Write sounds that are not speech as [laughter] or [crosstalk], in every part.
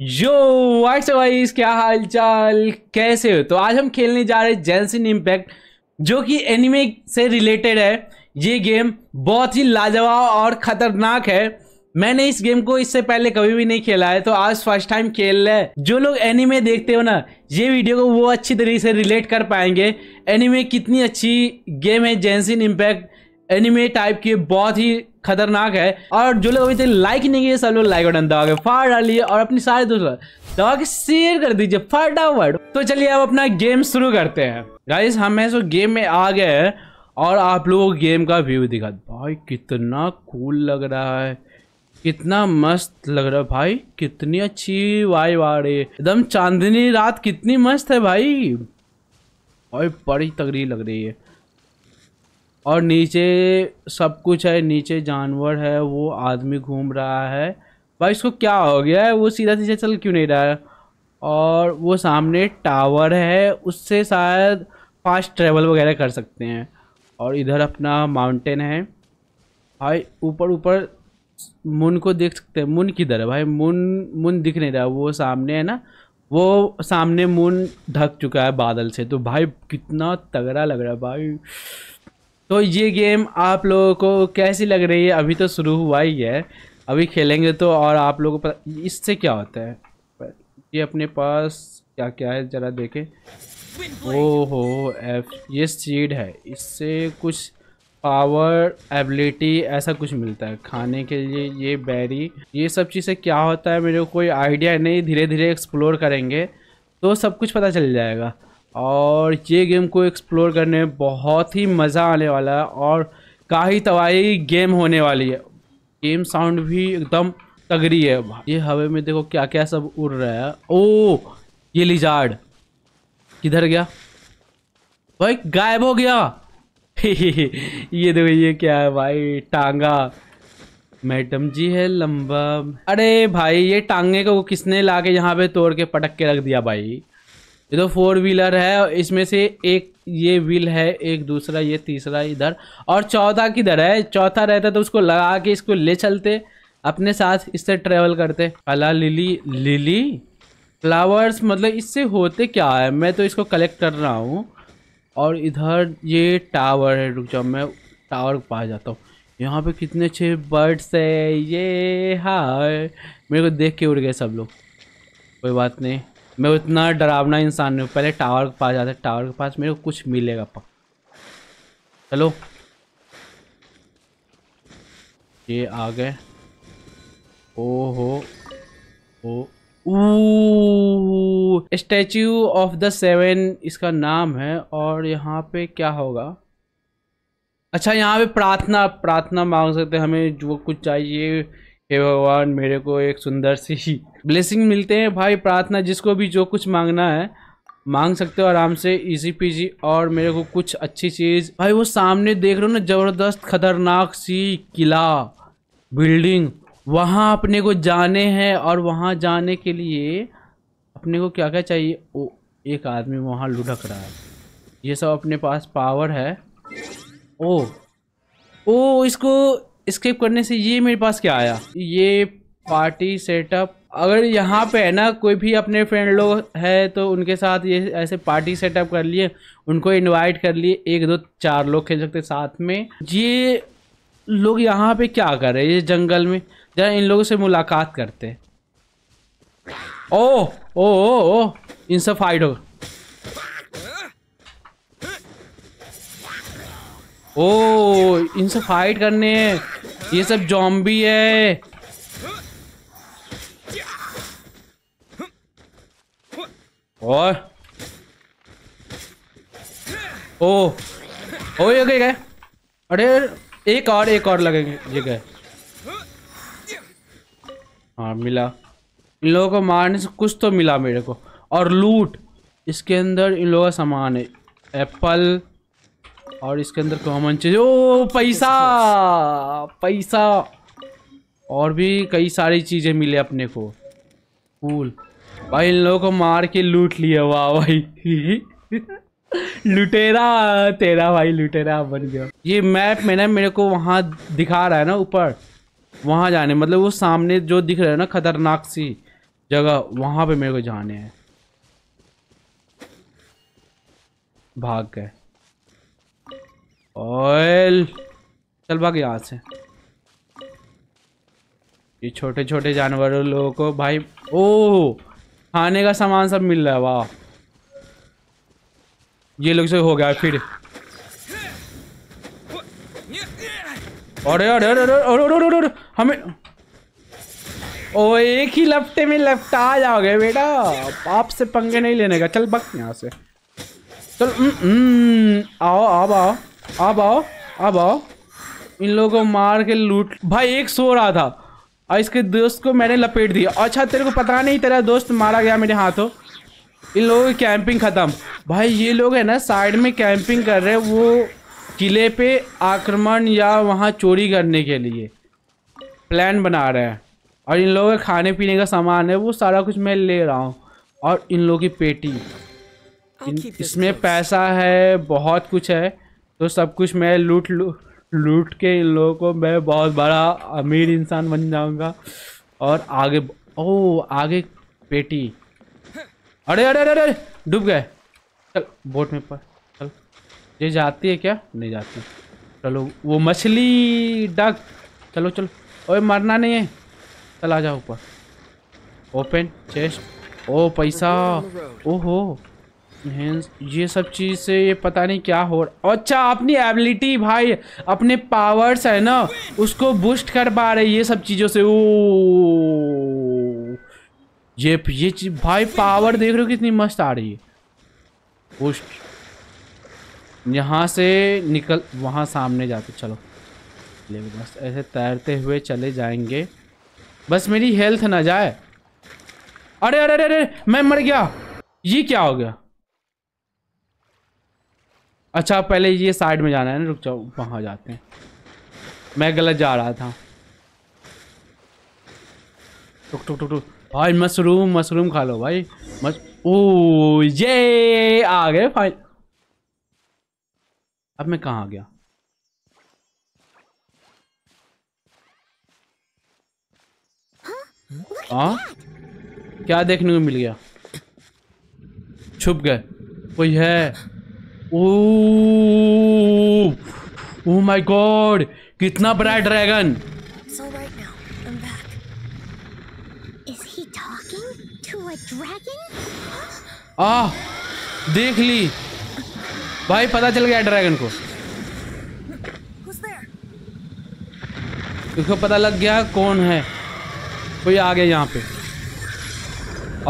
यो whites vice क्या हाल चाल कैसे हो तो आज हम खेलने जा रहे हैं जेंसिन इम्पैक्ट जो कि एनिमे से रिलेटेड है ये गेम बहुत ही लाजवाब और ख़तरनाक है मैंने इस गेम को इससे पहले कभी भी नहीं खेला है तो आज फर्स्ट टाइम खेल रहे जो लोग एनिमे देखते हो ना ये वीडियो को वो अच्छी तरीके से रिलेट कर पाएंगे एनिमे कितनी अच्छी गेम है जेंसिन इम्पैक्ट एनिमे टाइप के बहुत ही खतरनाक है और जो लोग अभी तक लाइक नहीं किए सब लोग लाइक बटन दबाओगे फाड़ डालिए और अपने सारे दोस्तों दबा के शेयर कर दीजिए फटाफट तो चलिए अब अपना गेम शुरू करते हैं गाइस हम है सो गेम में आ गए हैं और आप लोगों गेम का व्यू दिखा भाई कितना कूल लग रहा है कितना मस्त लग रहा है भाई कितनी अच्छी वाई वाड़े एकदम चांदनी रात कितनी मस्त है भाई और बड़ी तगड़ी लग रही है और नीचे सब कुछ है नीचे जानवर है वो आदमी घूम रहा है भाई इसको क्या हो गया है वो सीधा सीधा चल क्यों नहीं रहा है और वो सामने टावर है उससे शायद फास्ट ट्रेवल वगैरह कर सकते हैं और इधर अपना माउंटेन है भाई ऊपर ऊपर मुन को देख सकते हैं मुन किधर है भाई मुन मून दिख नहीं रहा वो सामने है ना वो सामने मुन ढक चुका है बादल से तो भाई कितना तगड़ा लग रहा है भाई तो ये गेम आप लोगों को कैसी लग रही है अभी तो शुरू हुआ ही है अभी खेलेंगे तो और आप लोगों को पता इससे क्या होता है ये अपने पास क्या क्या है ज़रा देखें ओ हो एफ ये सीड है इससे कुछ पावर एबिलिटी ऐसा कुछ मिलता है खाने के लिए ये बैरी ये सब चीज़ें क्या होता है मेरे को कोई आइडिया नहीं धीरे धीरे एक्सप्लोर करेंगे तो सब कुछ पता चल जाएगा और ये गेम को एक्सप्लोर करने में बहुत ही मज़ा आने वाला है और काही तवाही गेम होने वाली है गेम साउंड भी एकदम तगड़ी है ये हवे में देखो क्या क्या सब उड़ रहा है ओ ये लिजार्ड किधर गया भाई गायब हो गया [laughs] ये देखो ये क्या है भाई टांगा मैडम जी है लंबा अरे भाई ये टांगे को किसने लाके यहाँ पे तोड़ के पटक के रख दिया भाई ये तो फोर व्हीलर है इसमें से एक ये व्हील है एक दूसरा ये तीसरा इधर और चौथा किधर है चौथा रहता तो उसको लगा के इसको ले चलते अपने साथ इससे ट्रेवल करते अला लिली लिली फ्लावर्स मतलब इससे होते क्या है मैं तो इसको कलेक्ट कर रहा हूँ और इधर ये टावर है रुक जाओ मैं टावर के पास जाता हूँ यहाँ पे कितने अच्छे बर्ड्स है ये हाय मेरे को देख के उड़ गए सब लोग कोई बात नहीं मैं उतना डरावना इंसान नहीं हूँ पहले टावर के पास जाते टावर के पास मेरे को कुछ मिलेगा पक चलो ये आ गए ओहो ओ स्टैचू ऑफ द सेवन इसका नाम है और यहाँ पे क्या होगा अच्छा यहाँ पे प्रार्थना प्रार्थना मांग सकते हैं हमें जो कुछ चाहिए हे भगवान मेरे को एक सुंदर सी ब्लेसिंग मिलते हैं भाई प्रार्थना जिसको भी जो कुछ मांगना है मांग सकते हो आराम से इजी पीजी और मेरे को कुछ अच्छी चीज़ भाई वो सामने देख रहे हो ना ज़बरदस्त खतरनाक सी किला बिल्डिंग वहाँ अपने को जाने हैं और वहाँ जाने के लिए अपने को क्या क्या चाहिए ओ एक आदमी वहाँ लुढ़क रहा है ये सब अपने पास पावर है ओ ओ इसको स्किप करने से ये मेरे पास क्या आया ये पार्टी सेटअप अगर यहाँ पे है ना कोई भी अपने फ्रेंड लोग है तो उनके साथ ये ऐसे पार्टी सेटअप कर लिए उनको इनवाइट कर लिए एक दो चार लोग खेल सकते साथ में ये लोग यहाँ पे क्या कर रहे हैं ये जंगल में जहाँ इन लोगों से मुलाकात करते ओ ओ ओ, ओ इन सब फाइट होगा ओ इनसे फाइट करने हैं ये सब जॉम्बी है और ओ ओ ये गए गए अरे एक और एक और लगेंगे ये गए हाँ मिला इन लोगों को मारने से कुछ तो मिला मेरे को और लूट इसके अंदर इन लोगों का सामान है एप्पल और इसके अंदर कॉमन चीज ओ पैसा पैसा और भी कई सारी चीज़ें मिले अपने को फूल भाई इन लोगों को मार के लूट लिया वाह भाई लुटेरा तेरा भाई लुटेरा बन गया ये मैप में ना मेरे को वहाँ दिखा रहा है ना ऊपर वहाँ जाने मतलब वो सामने जो दिख रहा है ना खतरनाक सी जगह वहाँ पे मेरे को जाने हैं भाग गए ऑयल चल भाग यहाँ से ये छोटे छोटे जानवरों लोगों को भाई ओ खाने का सामान सब मिल रहा है वाह ये लोग से हो गया फिर अरे अरे अरे अरे अरे हमें ओ एक ही लपटे में लपटा जाओगे बेटा आप से पंगे नहीं लेने का चल बक यहाँ से चल आओ आओ आओ अब आओ अब आओ इन लोगों को मार के लूट भाई एक सो रहा था और इसके दोस्त को मैंने लपेट दिया अच्छा तेरे को पता नहीं तेरा दोस्त मारा गया मेरे हाथों इन लोगों की कैंपिंग ख़त्म भाई ये लोग है ना साइड में कैंपिंग कर रहे हैं वो किले पे आक्रमण या वहाँ चोरी करने के लिए प्लान बना रहे हैं और इन लोगों के खाने पीने का सामान है वो सारा कुछ मैं ले रहा हूँ और इन लोगों की पेटी इसमें पैसा है बहुत कुछ है तो सब कुछ मैं लूट लू लूट के इन लोगों को मैं बहुत बड़ा अमीर इंसान बन जाऊंगा और आगे ओ आगे पेटी अरे अरे अरे अरे डूब गए चल बोट में पर चल ये जाती है क्या नहीं जाती चलो वो मछली डक चलो चलो ओए मरना नहीं है चल आ जाओ ऊपर ओपन चेस्ट ओ पैसा ओहो ये सब चीज़ से ये पता नहीं क्या हो रहा अच्छा अपनी एबिलिटी भाई अपने पावर्स है ना उसको बूस्ट कर पा रहे ये सब चीज़ों से ओ ये ये चीज भाई पावर देख रहे हो कितनी मस्त आ रही है बूस्ट यहाँ से निकल वहाँ सामने जाते चलो ले बस ऐसे तैरते हुए चले जाएंगे बस मेरी हेल्थ ना जाए अरे अरे अरे, अरे मैं मर गया ये क्या हो गया अच्छा पहले ये साइड में जाना है ना रुक जाओ वहाँ जाते हैं मैं गलत जा रहा था टुक टुक टुक टुक भाई मशरूम मशरूम खा लो भाई मस ओ ये आ गए फाइन अब मैं कहाँ आ गया आ? क्या देखने को मिल गया छुप गए कोई है ओह माय गॉड कितना बड़ा ड्रैगन आ देख ली भाई पता चल गया ड्रैगन को उसको पता लग गया कौन है कोई आ गया यहाँ पे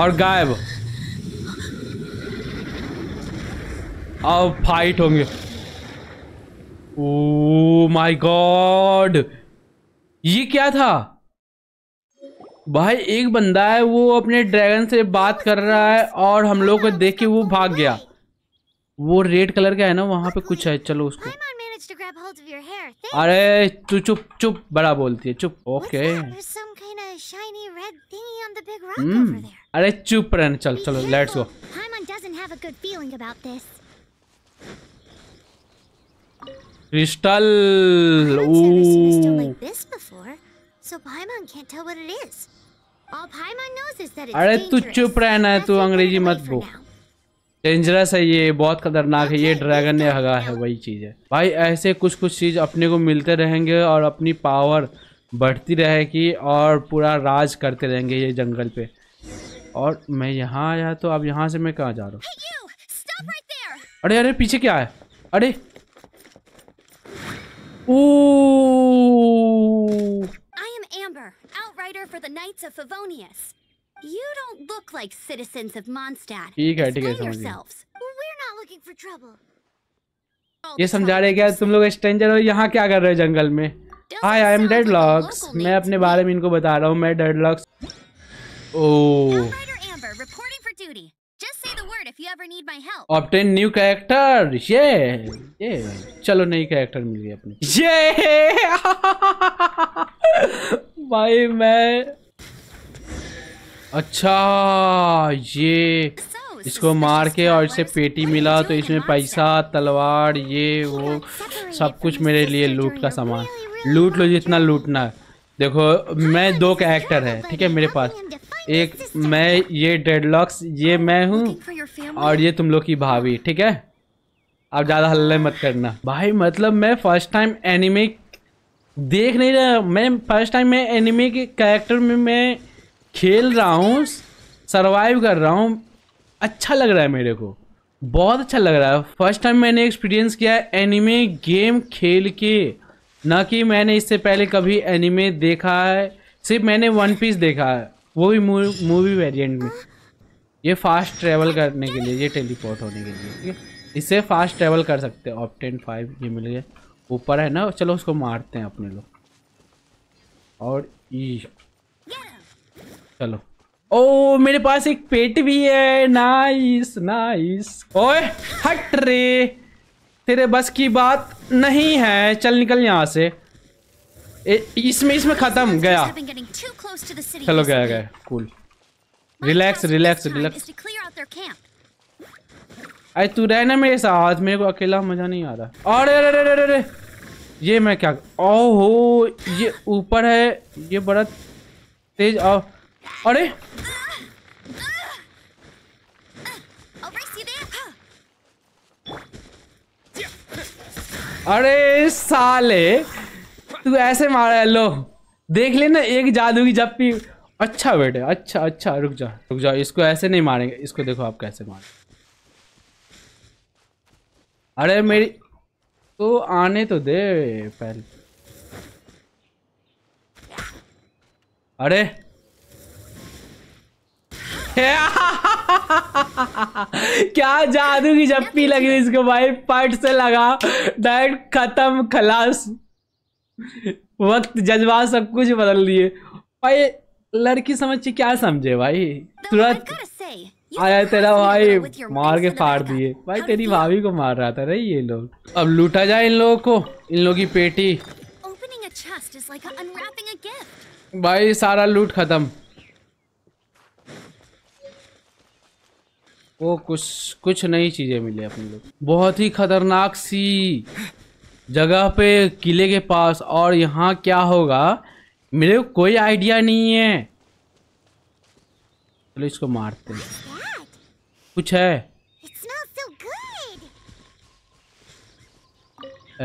और गायब अब फाइट होंगे ओ माय गॉड ये क्या था भाई एक बंदा है वो अपने ड्रैगन से बात कर रहा है और हम लोग को देख के वो भाग गया वो रेड कलर का है ना वहां पे कुछ है चलो उसको अरे तू चुप चुप बड़ा बोलती है चुप ओके hmm। अरे चुप रहना चल चलो लेट्स गो Crystal. अरे तू चुप रहना है तू अंग्रेजी मत बो डेंजरस है ये बहुत खतरनाक है ये ड्रैगन ने हगा है वही चीज़ है भाई ऐसे कुछ कुछ चीज़ अपने को मिलते रहेंगे और अपनी पावर बढ़ती रहेगी और पूरा राज करते रहेंगे ये जंगल पे और मैं यहाँ आया तो अब यहाँ से मैं कहाँ जा रहा हूँ अरे अरे पीछे क्या है अरे ओ I am Amber, outrider for the Knights of Favonius. You don't look like citizens of Mondstadt. ठीक है ठीक है समझ गया. We're not looking for trouble. ये समझा रहे क्या तुम लोग स्ट्रेंजर हो यहाँ क्या कर रहे हो जंगल में hi I am dead locks मैं अपने बारे में इनको बता रहा हूँ मैं डेड लॉक्स ओ you ever need my help. Obtain new character. Yeah. Yeah. चलो नई कैरेक्टर मिल गई अपने ये [laughs] भाई मैं अच्छा ये इसको मार के और इसे पेटी मिला तो इसमें पैसा तलवार ये वो सब कुछ मेरे लिए लूट का सामान लूट लो जितना लूटना है देखो मैं दो कैरेक्टर है ठीक है मेरे पास एक मैं ये डेडलॉक्स ये मैं हूँ और ये तुम लोग की भाभी ठीक है अब ज़्यादा हल्ले मत करना भाई मतलब मैं फर्स्ट टाइम एनिमे देख नहीं रहा मैं फर्स्ट टाइम मैं एनिमे के कैरेक्टर में मैं खेल रहा हूँ सरवाइव कर रहा हूँ अच्छा लग रहा है मेरे को बहुत अच्छा लग रहा है फर्स्ट टाइम मैंने एक्सपीरियंस किया है एनिमे गेम खेल के ना कि मैंने इससे पहले कभी एनिमे देखा है सिर्फ मैंने वन पीस देखा है वो भी मूवी वेरिएंट में ये फास्ट ट्रेवल करने के लिए ये टेलीपोर्ट होने के लिए ठीक है फास्ट ट्रेवल कर सकते हैं ऑप्टेन फाइव ये मिल गया ऊपर है ना चलो उसको मारते हैं अपने लोग और ई चलो ओ मेरे पास एक पेट भी है नाइस नाइस ओए हट रे तेरे बस की बात नहीं है चल निकल यहाँ से इसमें इसमें ख़त्म गया चलो गया गया कूल रिलैक्स रिलैक्स रिलैक्स अरे तू रहे ना मेरे साथ मेरे को अकेला मजा नहीं आ रहा अरे अरे अरे अरे अरे ये मैं क्या हो ये ऊपर है ये बड़ा तेज आओ अरे अरे साले तू ऐसे मारा है लो देख लेना एक जादू की जब भी अच्छा बेटे अच्छा अच्छा रुक जा रुक जा इसको ऐसे नहीं मारेंगे इसको देखो आप कैसे मार अरे मेरी तो आने तो दे पहले अरे [laughs] क्या जादू की जप्पी लग रही इसको भाई पट से लगा डायरेक्ट खत्म खलास वक्त जज्बा सब कुछ बदल दिए भाई लड़की समझ के क्या समझे भाई तुरंत आया तेरा भाई मार के फाड़ दिए भाई तेरी भाभी को मार रहा था रे ये लोग अब लूटा जाए इन लोगों को इन लोगों की पेटी भाई सारा लूट खत्म वो कुछ कुछ नई चीजें मिली अपने लोग बहुत ही खतरनाक सी जगह पे किले के पास और यहाँ क्या होगा मेरे को कोई आइडिया नहीं है चलो इसको मारते हैं कुछ है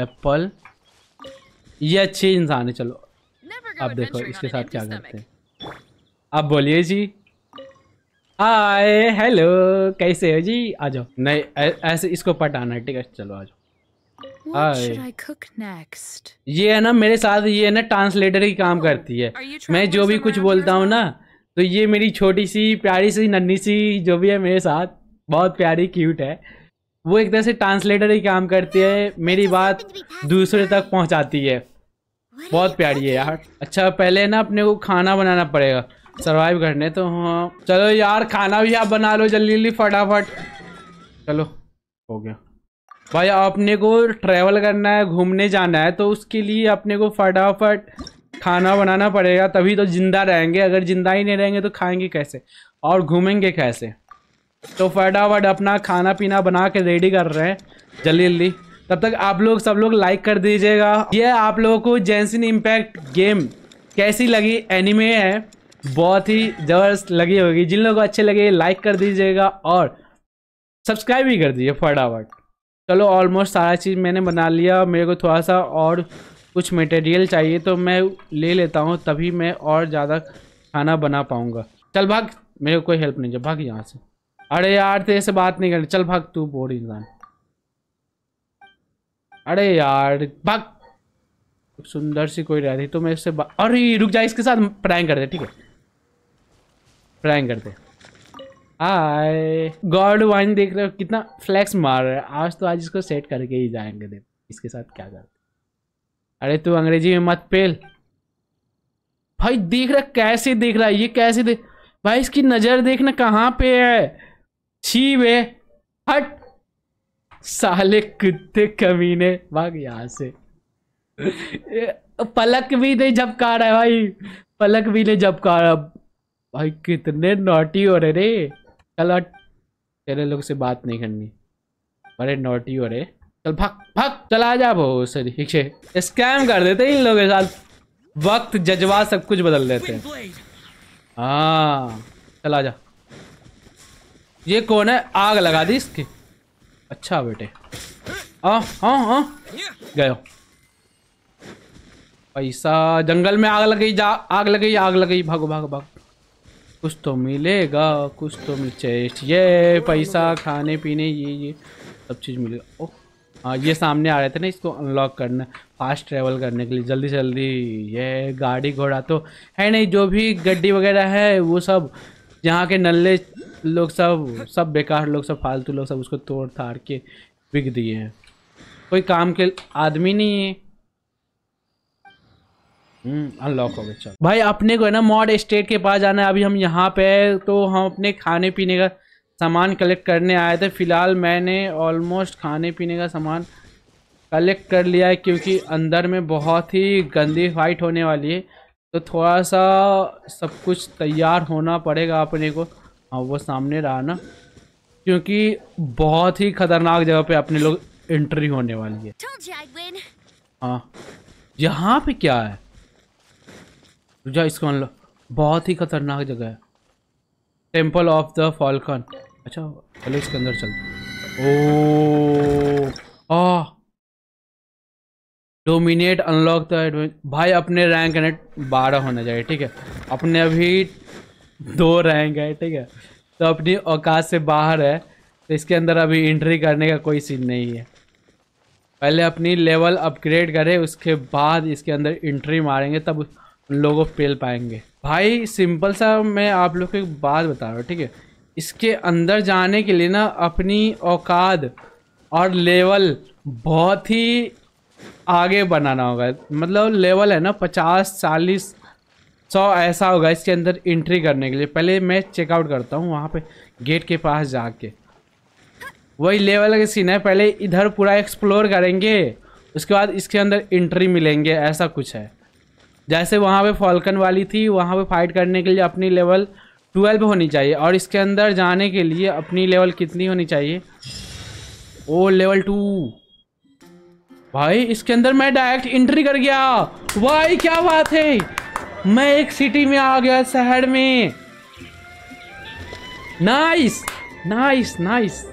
एप्पल ये अच्छे इंसान है चलो अब देखो इसके साथ क्या करते हैं आप बोलिए जी हाय हेलो कैसे हो जी आ जाओ नहीं ऐसे इसको पटाना है ठीक है चलो आ जाओ What should I cook next? ये है ना मेरे साथ ये है ना ट्रांसलेटर की काम oh, करती है मैं जो भी कुछ बोलता हूँ ना तो ये मेरी छोटी सी प्यारी सी नन्नी सी जो भी है मेरे साथ बहुत प्यारी क्यूट है वो एक तरह से ट्रांसलेटर ही काम करती है मेरी बात दूसरे तक पहुँचाती है बहुत प्यारी है यार अच्छा पहले ना अपने को खाना बनाना पड़ेगा सर्वाइव करने तो हाँ चलो यार खाना भी आप बना लो जल्दी जल्दी फटाफट चलो हो गया भाई अपने को ट्रैवल करना है घूमने जाना है तो उसके लिए अपने को फटाफट खाना बनाना पड़ेगा तभी तो ज़िंदा रहेंगे अगर ज़िंदा ही नहीं रहेंगे तो खाएंगे कैसे और घूमेंगे कैसे तो फटाफट अपना खाना पीना बना के रेडी कर रहे हैं जल्दी जल्दी तब तक आप लोग सब लोग लाइक कर दीजिएगा यह आप लोगों को जेंसिन इम्पैक्ट गेम कैसी लगी एनिमे है बहुत ही ज़बरदस्त लगी होगी जिन लोगों को अच्छे लगे लाइक कर दीजिएगा और सब्सक्राइब भी कर दीजिए फटाफट चलो ऑलमोस्ट सारा चीज़ मैंने बना लिया मेरे को थोड़ा सा और कुछ मटेरियल चाहिए तो मैं ले लेता हूँ तभी मैं और ज़्यादा खाना बना पाऊँगा चल भाग मेरे को कोई हेल्प नहीं चाहिए भाग यहाँ से अरे यार तेरे से बात नहीं करनी चल भाग तू बोर इंसान अरे यार भाग सुंदर सी कोई रहती तो मैं इससे अरे रुक जाए इसके साथ प्रैंग कर दे ठीक है प्रैंग कर दे हाय गॉड वाइन देख रहे हो कितना फ्लैक्स मार रहा है आज तो आज इसको सेट करके ही जाएंगे देव इसके साथ क्या करते अरे तू अंग्रेजी में मत पेल भाई देख रहा कैसे देख रहा है ये कैसे देख भाई इसकी नज़र देखना कहाँ पे है छी वे हट साले कुत्ते कमीने भाग यहाँ से पलक भी नहीं झपका रहा है भाई पलक भी नहीं झपका रहा भाई कितने नोटी हो रहे रे चल अट तेरे लोग से बात नहीं करनी अरे नोटी अरे चल भक् भाग चला जा वो सर रिक्शे स्कैम कर देते इन लोगों के साथ वक्त जज्बा सब कुछ बदल देते हाँ चला जा ये कौन है आग लगा दी इसकी अच्छा बेटे हाँ, हाँ, हाँ। गयो पैसा जंगल में आग लगी जा आग लगी आग लगी भागो भागो भागो कुछ तो मिलेगा कुछ तो मिल चेस्ट ये पैसा खाने पीने ये ये सब चीज़ मिलेगा ओ हाँ ये सामने आ रहे थे ना इसको अनलॉक करना फास्ट ट्रेवल करने के लिए जल्दी जल्दी ये गाड़ी घोड़ा तो है नहीं जो भी गड्डी वगैरह है वो सब यहाँ के नल्ले लोग सब सब बेकार लोग सब फालतू लोग सब उसको तोड़ थाड़ के बिक दिए हैं कोई काम के आदमी नहीं है अनलॉक हम्म, हो गए चल भाई अपने को है ना मॉड स्टेट के पास जाना है अभी हम यहाँ पे तो हम अपने खाने पीने का सामान कलेक्ट करने आए थे फिलहाल मैंने ऑलमोस्ट खाने पीने का सामान कलेक्ट कर लिया है क्योंकि अंदर में बहुत ही गंदी फाइट होने वाली है तो थोड़ा सा सब कुछ तैयार होना पड़ेगा अपने को हाँ वो सामने रहा ना क्योंकि बहुत ही खतरनाक जगह पे अपने लोग एंट्री होने वाली है हाँ यहाँ पे क्या है जा इसको मान लो बहुत ही खतरनाक जगह है टेम्पल ऑफ द फॉलकन अच्छा पहले इसके अंदर चल ओ आ डोमिनेट अनलॉक द एडवेंचर भाई अपने रैंक नेट बारह होने जाए ठीक है अपने अभी दो रैंक है ठीक है तो अपनी औकात से बाहर है तो इसके अंदर अभी एंट्री करने का कोई सीन नहीं है पहले अपनी लेवल अपग्रेड करें उसके बाद इसके अंदर एंट्री मारेंगे तब लोगों फेल पाएंगे भाई सिंपल सा मैं आप लोग को एक बात बता रहा हूँ ठीक है इसके अंदर जाने के लिए ना अपनी औकात और लेवल बहुत ही आगे बनाना होगा मतलब लेवल है ना पचास चालीस सौ ऐसा होगा इसके अंदर एंट्री करने के लिए पहले मैं चेकआउट करता हूँ वहाँ पे गेट के पास जाके वही लेवल का सीन है पहले इधर पूरा एक्सप्लोर करेंगे उसके बाद इसके अंदर एंट्री मिलेंगे ऐसा कुछ है जैसे वहाँ पे फॉल्कन वाली थी वहाँ पे फाइट करने के लिए अपनी लेवल ट्वेल्व होनी चाहिए और इसके अंदर जाने के लिए अपनी लेवल कितनी होनी चाहिए ओ लेवल टू भाई इसके अंदर मैं डायरेक्ट एंट्री कर गया भाई क्या बात है मैं एक सिटी में आ गया शहर में नाइस नाइस नाइस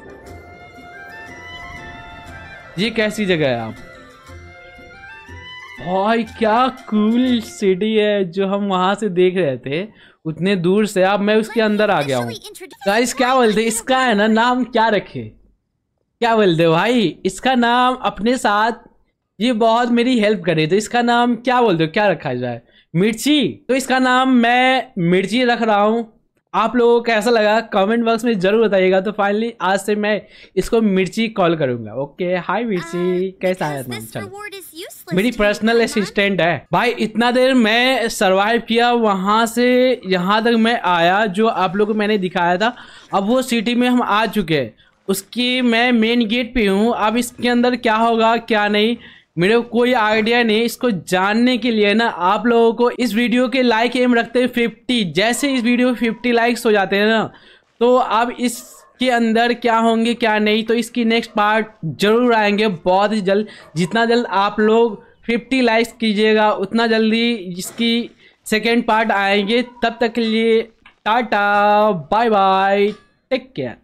ये कैसी जगह है आप भाई क्या कूल सिटी है जो हम वहाँ से देख रहे थे उतने दूर से अब मैं उसके अंदर आ गया हूँ गाइस क्या बोलते इसका है ना नाम क्या रखे क्या बोलते भाई इसका नाम अपने साथ ये बहुत मेरी हेल्प करे तो इसका नाम क्या बोलते हो क्या रखा जाए मिर्ची तो इसका नाम मैं मिर्ची रख रहा हूँ आप लोगों को कैसा लगा कमेंट बॉक्स में जरूर बताइएगा तो फाइनली आज से मैं इसको मिर्ची कॉल करूंगा ओके हाय मिर्ची uh, कैसा है नाम चलो मेरी पर्सनल असिस्टेंट है भाई इतना देर मैं सरवाइव किया वहां से यहाँ तक मैं आया जो आप लोगों को मैंने दिखाया था अब वो सिटी में हम आ चुके हैं उसकी मैं मेन गेट पे हूँ अब इसके अंदर क्या होगा क्या नहीं मेरे को कोई आइडिया नहीं इसको जानने के लिए ना आप लोगों को इस वीडियो के लाइक एम रखते हैं फिफ्टी जैसे इस वीडियो में फिफ्टी लाइक्स हो जाते हैं ना तो आप इस के अंदर क्या होंगे क्या नहीं तो इसकी नेक्स्ट पार्ट जरूर आएंगे बहुत ही जल्द जितना जल्द आप लोग 50 लाइक्स कीजिएगा उतना जल्दी इसकी सेकेंड पार्ट आएंगे तब तक के लिए tata bye bye take care